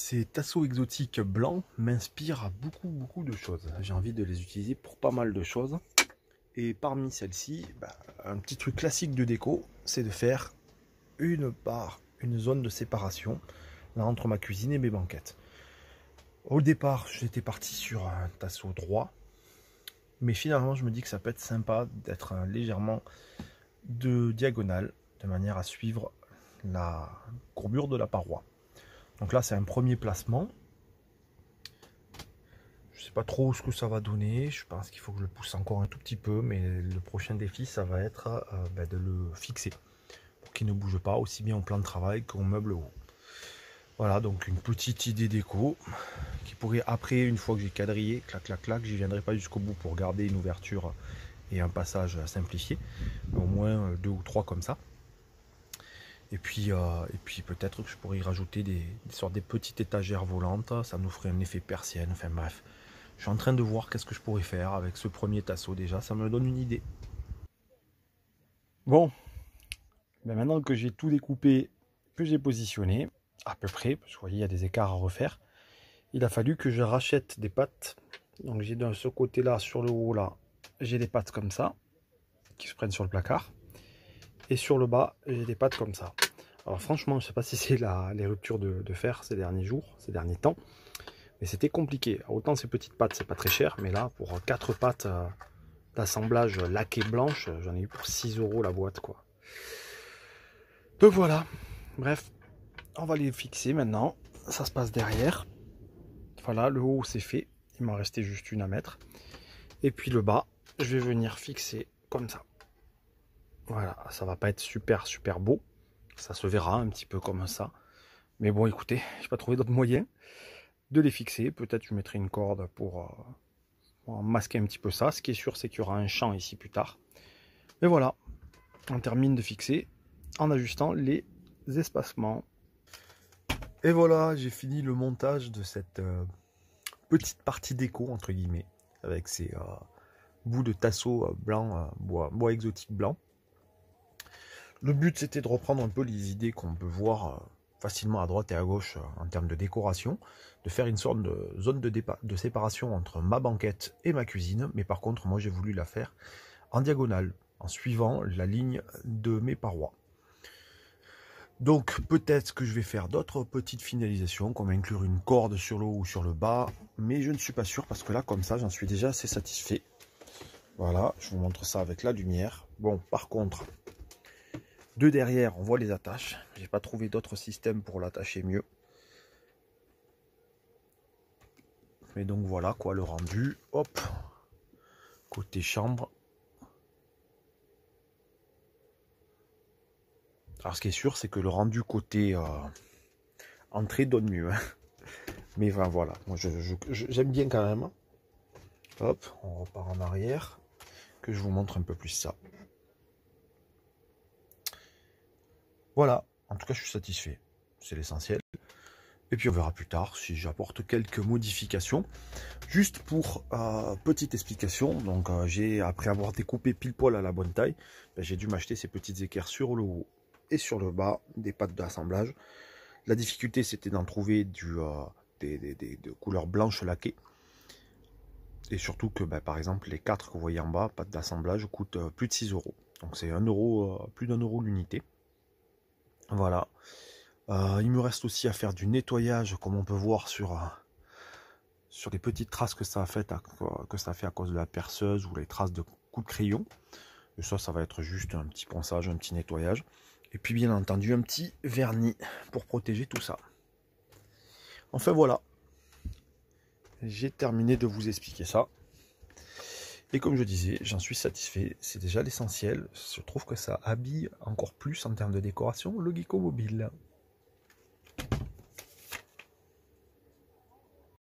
Ces tasseaux exotiques blancs m'inspirent à beaucoup, beaucoup de choses. J'ai envie de les utiliser pour pas mal de choses. Et parmi celles-ci, bah, un petit truc classique de déco, c'est de faire une part, une zone de séparation là, entre ma cuisine et mes banquettes. Au départ, j'étais parti sur un tasseau droit, mais finalement, je me dis que ça peut être sympa d'être légèrement de diagonale, de manière à suivre la courbure de la paroi. Donc là, c'est un premier placement. Je ne sais pas trop ce que ça va donner. Je pense qu'il faut que je le pousse encore un tout petit peu. Mais le prochain défi, ça va être euh, ben, de le fixer. Pour qu'il ne bouge pas, aussi bien au plan de travail qu'au meuble haut. Voilà, donc une petite idée déco qui pourrait après, une fois que j'ai quadrillé, clac, clac, clac, j'y viendrai pas jusqu'au bout pour garder une ouverture et un passage simplifié, au moins euh, deux ou trois comme ça. Et puis, euh, et puis peut-être que je pourrais y rajouter des, sortes des petites étagères volantes. Ça nous ferait un effet persienne. Enfin bref, je suis en train de voir qu'est-ce que je pourrais faire avec ce premier tasseau déjà. Ça me donne une idée. Bon, ben, maintenant que j'ai tout découpé, que j'ai positionné, à peu près, parce que vous voyez, il y a des écarts à refaire, il a fallu que je rachète des pattes. Donc j'ai de ce côté-là, sur le haut là, j'ai des pattes comme ça, qui se prennent sur le placard. Et sur le bas, j'ai des pattes comme ça. Alors franchement, je sais pas si c'est les ruptures de, fer ces derniers jours, ces derniers temps. Mais c'était compliqué. autant ces petites pattes, c'est pas très cher. Mais là, pour quatre pattes euh, d'assemblage laquée blanche, j'en ai eu pour 6 euros la boîte. quoi. Donc voilà. Bref, on va les fixer maintenant. Ça se passe derrière. Voilà, le haut c'est fait. Il m'en restait juste une à mettre. Et puis le bas, je vais venir fixer comme ça. Voilà, ça va pas être super super beau. Ça se verra un petit peu comme ça. Mais bon, écoutez, je n'ai pas trouvé d'autre moyen de les fixer. Peut-être je mettrai une corde pour, euh, masquer un petit peu ça. Ce qui est sûr, c'est qu'il y aura un champ ici plus tard. Mais voilà, on termine de fixer en ajustant les espacements. Et voilà, j'ai fini le montage de cette euh, petite partie déco, entre guillemets, avec ces euh, bouts de tasseau blanc, bois, bois exotique blanc. Le but, c'était de reprendre un peu les idées qu'on peut voir euh, facilement à droite et à gauche euh, en termes de décoration, de faire une sorte de zone de, de séparation entre ma banquette et ma cuisine, mais par contre, moi, j'ai voulu la faire en diagonale, en suivant la ligne de mes parois. Donc peut-être que je vais faire d'autres petites finalisations, comme inclure une corde sur le haut ou sur le bas, mais je ne suis pas sûr parce que là comme ça j'en suis déjà assez satisfait. Voilà, je vous montre ça avec la lumière. Bon, par contre, deux derrière, on voit les attaches. J'ai pas trouvé d'autres systèmes pour l'attacher mieux. Mais donc voilà quoi le rendu. Hop. Côté chambre. Alors ce qui est sûr, c'est que le rendu côté euh, entrée donne mieux. Hein. Mais enfin, voilà, moi j'aime bien quand même. Hop, on repart en arrière. Que je vous montre un peu plus ça. Voilà, en tout cas je suis satisfait, c'est l'essentiel. Et puis on verra plus tard si j'apporte quelques modifications. Juste pour euh, petite explication, donc euh, j'ai après avoir découpé pile poil à la bonne taille, ben, j'ai dû m'acheter ces petites équerres sur le haut et sur le bas des pattes d'assemblage. La difficulté c'était d'en trouver du, euh, des, de couleur blanche laquée. Et surtout que ben, par exemple les 4 que vous voyez en bas, pattes d'assemblage, coûtent plus de 6 euros. Donc c'est euro, plus d'un euro l'unité. Voilà. Euh, il me reste aussi à faire du nettoyage, comme on peut voir sur, euh, sur les petites traces que ça, a fait à, que ça a fait à cause de la perceuse ou les traces de coups de crayon. Et ça, ça va être juste un petit ponçage, un petit nettoyage. Et puis bien entendu un petit vernis pour protéger tout ça. Enfin voilà. J'ai terminé de vous expliquer ça. Et comme je disais, j'en suis satisfait, c'est déjà l'essentiel. Je trouve que ça habille encore plus en termes de décoration le Geeko Mobile.